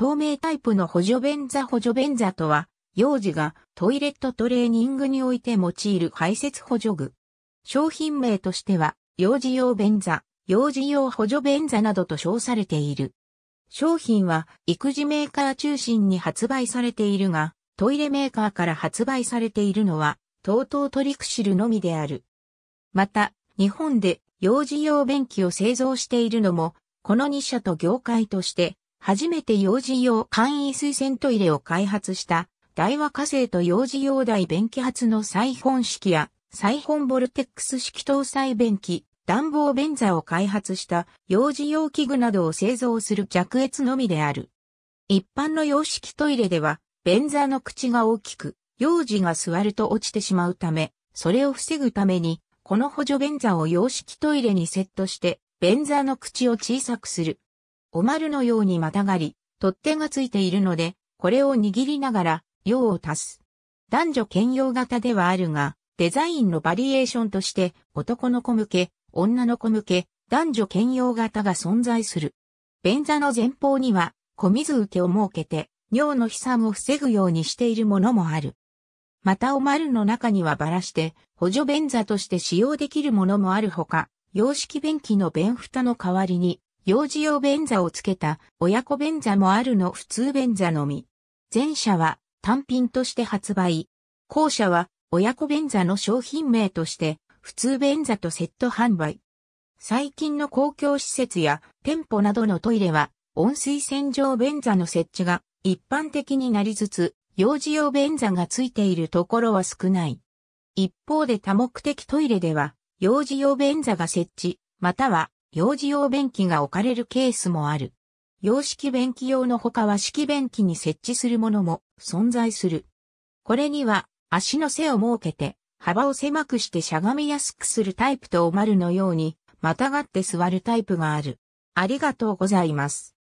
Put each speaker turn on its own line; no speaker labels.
透明タイプの補助便座補助便座とは、幼児がトイレットトレーニングにおいて用いる排泄補助具。商品名としては、幼児用便座、幼児用補助便座などと称されている。商品は育児メーカー中心に発売されているが、トイレメーカーから発売されているのは、TOTO トリクシルのみである。また、日本で幼児用便器を製造しているのも、この2社と業界として初めて幼児用簡易水洗トイレを開発した大和火星と幼児用大便器発の再本式や再本ボルテックス式搭載便器、暖房便座を開発した幼児用器具などを製造する弱越のみである。一般の洋式トイレでは、便座の口が大きく、幼児が座ると落ちてしまうため、それを防ぐために、この補助便座を洋式トイレにセットして、便座の口を小さくするお丸のようにまたがり、取っ手がついているので、これを握りながら、用を足す。男女兼用型ではあるが、デザインのバリエーションとして、男の子向け、女の子向け、男女兼用型が存在する。便座の前方には、小水受けを設けて、尿の飛散を防ぐようにしているものもある。またお丸の中にはバラして、補助便座として使用できるものもあるほか、洋式便器の便蓋の代わりに、幼児用便座をつけた親子便座もあるの普通便座のみ。前者は単品として発売。後者は親子便座の商品名として普通便座とセット販売。最近の公共施設や店舗などのトイレは温水洗浄便座の設置が一般的になりつつ、幼児用便座がついているところは少ない。一方で多目的トイレでは、幼児用便座が設置、または幼児用便器が置かれるケースもある。洋式便器用の他は式便器に設置するものも存在する。これには足の背を設けて幅を狭くしてしゃがみやすくするタイプとおまるのようにまたがって座るタイプがある。ありがとうございます。